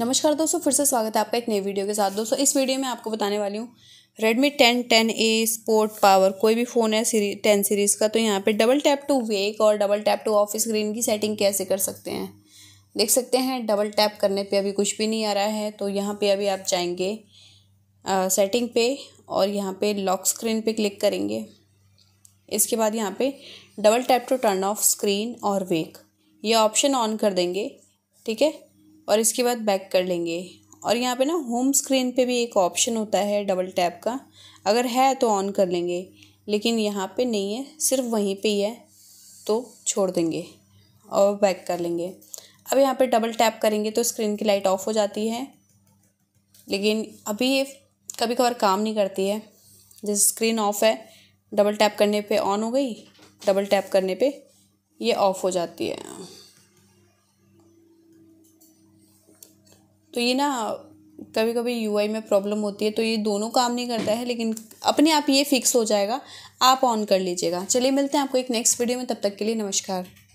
नमस्कार दोस्तों फिर से स्वागत है आपका एक नई वीडियो के साथ दोस्तों इस वीडियो में आपको बताने वाली हूँ Redmi ten ten A sport power कोई भी फ़ोन है सीरी टेन सीरीज़ का तो यहाँ पे डबल टैप टू वेक और double tap to off screen की सेटिंग कैसे कर सकते हैं देख सकते हैं डबल टैप करने पे अभी कुछ भी नहीं आ रहा है तो यहाँ पे अभी आप जाएंगे आ, सेटिंग पे और यहाँ पे लॉक स्क्रीन पे क्लिक करेंगे इसके बाद यहाँ पे double tap to turn off screen और वेक ये ऑप्शन ऑन कर देंगे ठीक है और इसके बाद बैक कर लेंगे और यहाँ पे ना होम स्क्रीन पे भी एक ऑप्शन होता है डबल टैप का अगर है तो ऑन कर लेंगे लेकिन यहाँ पे नहीं है सिर्फ वहीं पे ही है तो छोड़ देंगे और बैक कर लेंगे अब यहाँ पे डबल टैप करेंगे तो स्क्रीन की लाइट ऑफ हो जाती है लेकिन अभी ये कभी कभार काम नहीं करती है जैसे स्क्रीन ऑफ है डबल टैप करने पर ऑन हो गई डबल टैप करने पर ये ऑफ हो जाती है तो ये ना कभी कभी यू में प्रॉब्लम होती है तो ये दोनों काम नहीं करता है लेकिन अपने आप ये फिक्स हो जाएगा आप ऑन कर लीजिएगा चलिए मिलते हैं आपको एक नेक्स्ट वीडियो में तब तक के लिए नमस्कार